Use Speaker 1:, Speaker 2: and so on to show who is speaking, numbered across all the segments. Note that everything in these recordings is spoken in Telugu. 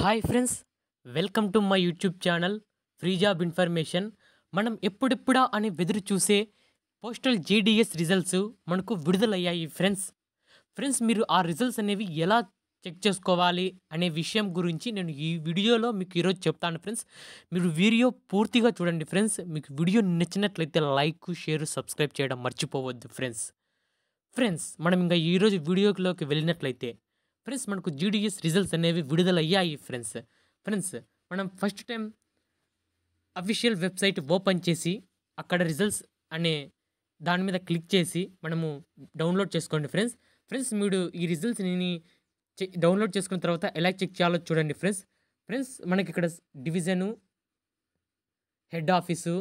Speaker 1: hi friends welcome to my YouTube channel free job information మనం ఎప్పుడెప్పుడా అని వెదురు చూసే పోస్టల్ జీడిఎస్ రిజల్ట్స్ మనకు విడుదలయ్యాయి ఫ్రెండ్స్ ఫ్రెండ్స్ మీరు ఆ రిజల్ట్స్ అనేవి ఎలా చెక్ చేసుకోవాలి అనే విషయం గురించి నేను ఈ వీడియోలో మీకు ఈరోజు చెప్తాను ఫ్రెండ్స్ మీరు వీడియో పూర్తిగా చూడండి ఫ్రెండ్స్ మీకు వీడియో నచ్చినట్లయితే లైక్ షేర్ సబ్స్క్రైబ్ చేయడం మర్చిపోవద్దు ఫ్రెండ్స్ ఫ్రెండ్స్ మనం ఇంకా ఈరోజు వీడియోలోకి వెళ్ళినట్లయితే ఫ్రెండ్స్ మనకు జీడిఎస్ రిజల్ట్స్ అనేవి విడుదలయ్యాయి ఫ్రెండ్స్ ఫ్రెండ్స్ మనం first time official website open చేసి అక్కడ రిజల్ట్స్ అనే దాని మీద క్లిక్ చేసి మనము డౌన్లోడ్ చేసుకోండి ఫ్రెండ్స్ ఫ్రెండ్స్ మీరు ఈ రిజల్ట్స్ నేను డౌన్లోడ్ చేసుకున్న తర్వాత ఎలా చెక్ చేయాలో చూడండి ఫ్రెండ్స్ ఫ్రెండ్స్ మనకి ఇక్కడ డివిజను హెడ్ ఆఫీసు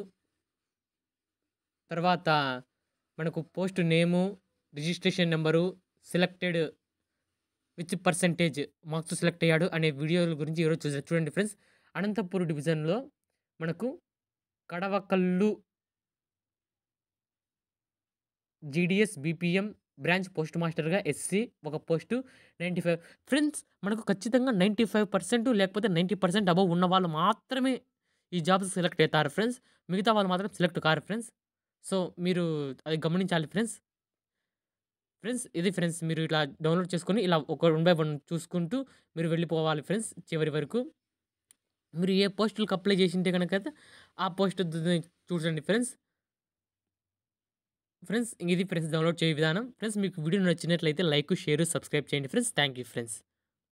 Speaker 1: తర్వాత మనకు post name registration number selected with percentage marks select అయ్యాడు అనే వీడియోల గురించి ఈరోజు చూసారు చూడండి ఫ్రెండ్స్ అనంతపూర్ డివిజన్లో మనకు Kadavakallu GDS BPM branch post మాస్టర్గా ఎస్సీ ఒక పోస్టు నైంటీ ఫైవ్ ఫ్రెండ్స్ మనకు ఖచ్చితంగా నైంటీ ఫైవ్ పర్సెంట్ లేకపోతే నైంటీ పర్సెంట్ అబవ్ ఉన్న వాళ్ళు మాత్రమే ఈ జాబ్స్ సెలెక్ట్ అవుతారు ఫ్రెండ్స్ మిగతా వాళ్ళు మాత్రం సెలెక్ట్ కారు ఫ్రెండ్స్ సో మీరు అది గమనించాలి ఫ్రెండ్స్ ఫ్రెండ్స్ ఇది ఫ్రెండ్స్ మీరు ఇలా డౌన్లోడ్ చేసుకొని ఇలా ఒక వన్ బై వన్ చూసుకుంటూ మీరు వెళ్ళిపోవాలి ఫ్రెండ్స్ చివరి వరకు మీరు ఏ పోస్టులకు అప్లై చేసింటే కనుక ఆ పోస్ట్ చూడండి ఫ్రెండ్స్ ఫ్రెండ్స్ ఇది ఫ్రెండ్స్ డౌన్లోడ్ చేయ విధానం ఫ్రెండ్స్ మీకు వీడియో నచ్చినట్లయితే లైక్ షేర్ సబ్స్క్రైబ్ చేయండి ఫ్రెండ్స్ థ్యాంక్ యూ ఫ్రెండ్స్